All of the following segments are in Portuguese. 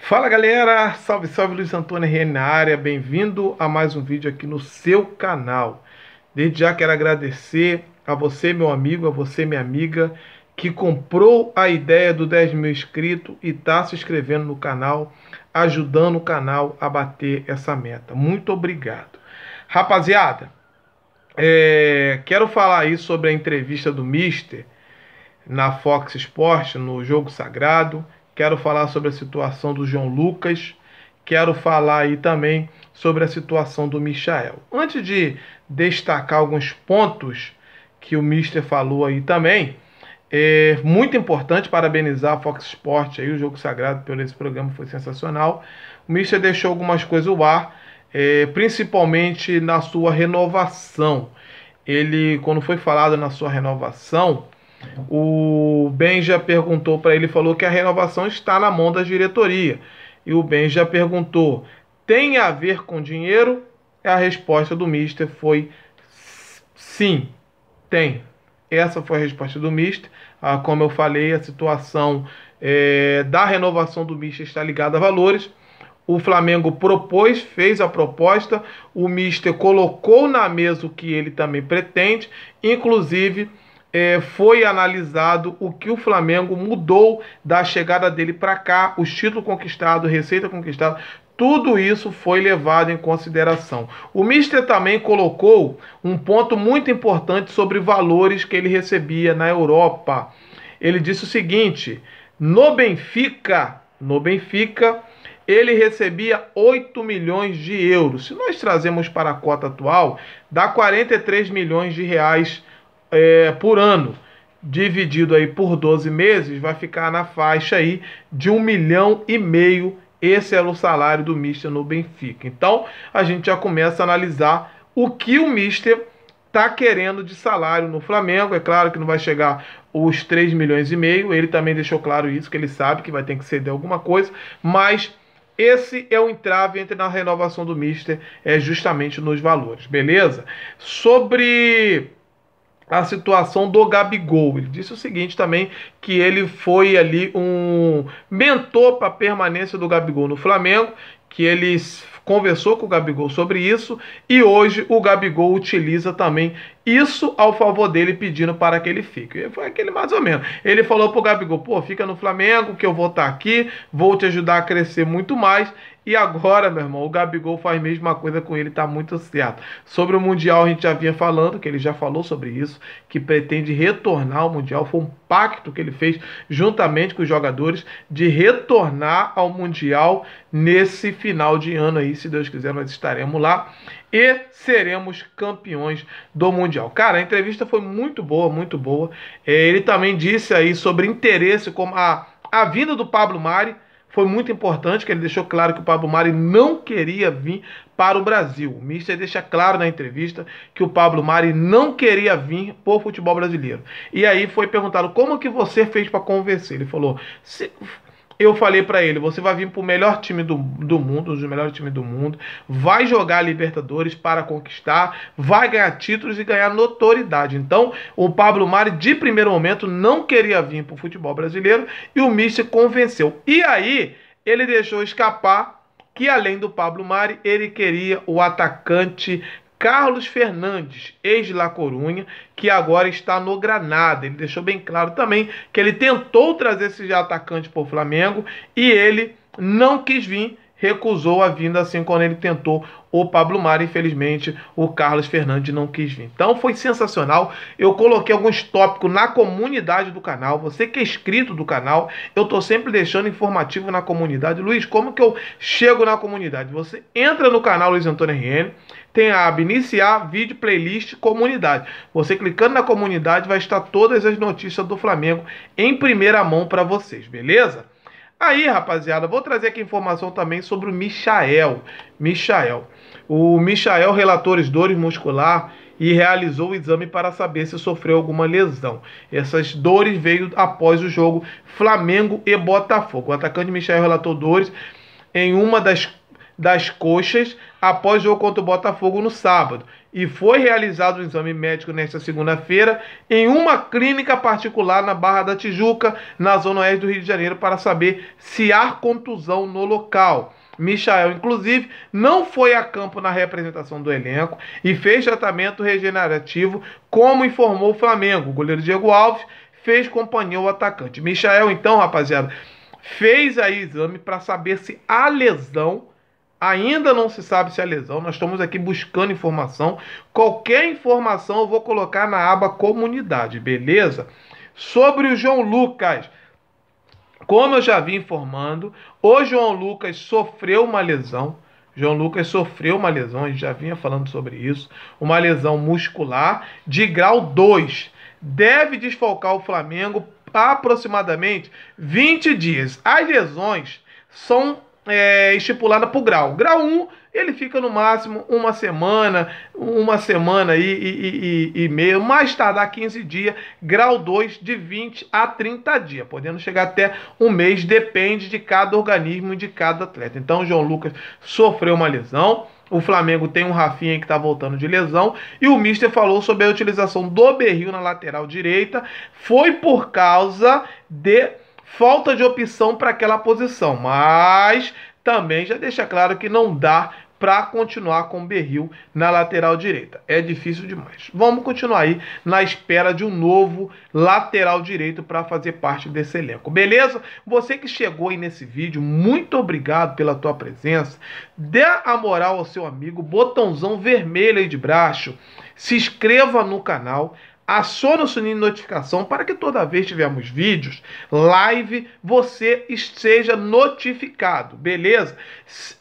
Fala galera, salve salve Luiz Antônio RN na área, bem-vindo a mais um vídeo aqui no seu canal. Desde já quero agradecer a você meu amigo, a você minha amiga, que comprou a ideia do 10 mil inscritos e está se inscrevendo no canal, ajudando o canal a bater essa meta. Muito obrigado. Rapaziada, é... quero falar aí sobre a entrevista do Mister na Fox Sports, no Jogo Sagrado quero falar sobre a situação do João Lucas, quero falar aí também sobre a situação do Michael. Antes de destacar alguns pontos que o Mister falou aí também, é muito importante parabenizar a Fox Sport aí, o jogo sagrado pelo esse programa foi sensacional. O Mister deixou algumas coisas ao ar, é, principalmente na sua renovação. Ele, quando foi falado na sua renovação, o Ben já perguntou para ele, falou que a renovação está na mão da diretoria. E o Ben já perguntou: tem a ver com dinheiro? A resposta do Mister foi sim, tem. Essa foi a resposta do Mister. Ah, como eu falei, a situação é, da renovação do Mister está ligada a valores. O Flamengo propôs, fez a proposta, o Mister colocou na mesa o que ele também pretende, inclusive é, foi analisado o que o Flamengo mudou da chegada dele para cá, o título conquistado, receita conquistada, tudo isso foi levado em consideração. O Mister também colocou um ponto muito importante sobre valores que ele recebia na Europa. Ele disse o seguinte: no Benfica, no Benfica, ele recebia 8 milhões de euros. Se nós trazemos para a cota atual, dá 43 milhões de reais é, por ano, dividido aí por 12 meses, vai ficar na faixa aí de um milhão e meio. Esse era o salário do Mister no Benfica. Então a gente já começa a analisar o que o Mister tá querendo de salário no Flamengo. É claro que não vai chegar os 3 milhões e meio. Ele também deixou claro isso, que ele sabe que vai ter que ceder alguma coisa, mas esse é o entrave entre na renovação do Mister, é justamente nos valores, beleza? Sobre a situação do Gabigol. Ele disse o seguinte também, que ele foi ali um mentor para a permanência do Gabigol no Flamengo que ele conversou com o Gabigol sobre isso e hoje o Gabigol utiliza também isso ao favor dele pedindo para que ele fique. Foi aquele mais ou menos. Ele falou pro Gabigol, pô, fica no Flamengo que eu vou estar tá aqui, vou te ajudar a crescer muito mais. E agora, meu irmão, o Gabigol faz a mesma coisa com ele, tá muito certo. Sobre o Mundial, a gente já vinha falando, que ele já falou sobre isso, que pretende retornar ao Mundial. Foi um pacto que ele fez juntamente com os jogadores de retornar ao Mundial nesse final de ano aí, se Deus quiser, nós estaremos lá e seremos campeões do Mundial. Cara, a entrevista foi muito boa, muito boa. É, ele também disse aí sobre interesse, como a, a vinda do Pablo Mari foi muito importante, que ele deixou claro que o Pablo Mari não queria vir para o Brasil. O Mister deixa claro na entrevista que o Pablo Mari não queria vir para o futebol brasileiro. E aí foi perguntado como que você fez para convencer. Ele falou: eu falei para ele: você vai vir para o melhor time do, do mundo, um dos melhores times do mundo, vai jogar Libertadores para conquistar, vai ganhar títulos e ganhar notoriedade. Então, o Pablo Mari, de primeiro momento, não queria vir para o futebol brasileiro e o Mister convenceu. E aí, ele deixou escapar que além do Pablo Mari, ele queria o atacante Carlos Fernandes, ex-La Corunha, que agora está no Granada. Ele deixou bem claro também que ele tentou trazer esse atacante para o Flamengo e ele não quis vir recusou a vinda, assim quando ele tentou o Pablo Mar. Infelizmente, o Carlos Fernandes não quis vir. Então foi sensacional. Eu coloquei alguns tópicos na comunidade do canal. Você que é inscrito do canal, eu estou sempre deixando informativo na comunidade. Luiz, como que eu chego na comunidade? Você entra no canal Luiz Antônio RN, tem a aba iniciar vídeo playlist comunidade. Você clicando na comunidade vai estar todas as notícias do Flamengo em primeira mão para vocês, beleza? Aí, rapaziada, vou trazer aqui informação também sobre o Michael. Michael. O Michael, relatou dores muscular, e realizou o exame para saber se sofreu alguma lesão. Essas dores veio após o jogo Flamengo e Botafogo. O atacante Michael relatou dores em uma das das coxas após o jogo contra o Botafogo no sábado e foi realizado o um exame médico nesta segunda-feira em uma clínica particular na Barra da Tijuca, na zona oeste do Rio de Janeiro, para saber se há contusão no local. Michael, inclusive, não foi a campo na representação do elenco e fez tratamento regenerativo, como informou o Flamengo. O goleiro Diego Alves fez companhia ao atacante. Michael, então, rapaziada, fez aí exame para saber se a lesão Ainda não se sabe se é lesão, nós estamos aqui buscando informação. Qualquer informação eu vou colocar na aba comunidade, beleza? Sobre o João Lucas, como eu já vim informando, o João Lucas sofreu uma lesão. João Lucas sofreu uma lesão, a gente já vinha falando sobre isso, uma lesão muscular de grau 2. Deve desfalcar o Flamengo aproximadamente 20 dias. As lesões são é, estipulada por grau. Grau 1, ele fica no máximo uma semana, uma semana e, e, e, e meio, mais tardar 15 dias. Grau 2, de 20 a 30 dias, podendo chegar até um mês, depende de cada organismo e de cada atleta. Então, o João Lucas sofreu uma lesão. O Flamengo tem um Rafinha que está voltando de lesão. E o Mister falou sobre a utilização do Berril na lateral direita. Foi por causa de falta de opção para aquela posição, mas também já deixa claro que não dá para continuar com o Berril na lateral direita. É difícil demais. Vamos continuar aí na espera de um novo lateral direito para fazer parte desse elenco. Beleza? Você que chegou aí nesse vídeo, muito obrigado pela tua presença. Dê a moral ao seu amigo, botãozão vermelho aí de braço. Se inscreva no canal, aciona o sininho de notificação para que toda vez que tivermos vídeos, live, você esteja notificado, beleza?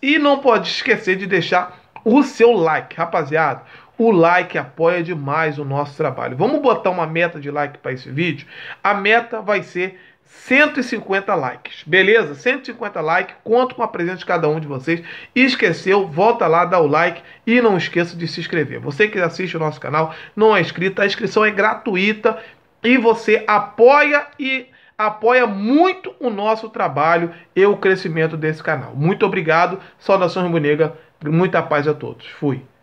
E não pode esquecer de deixar o seu like, rapaziada. O like apoia demais o nosso trabalho. Vamos botar uma meta de like para esse vídeo? A meta vai ser 150 likes. Beleza? 150 likes. Conto com a presença de cada um de vocês. Esqueceu? Volta lá, dá o like e não esqueça de se inscrever. Você que assiste o nosso canal não é inscrito, a inscrição é gratuita e você apoia e apoia muito o nosso trabalho e o crescimento desse canal. Muito obrigado. Saudações, Bonega. Muita paz a todos. Fui.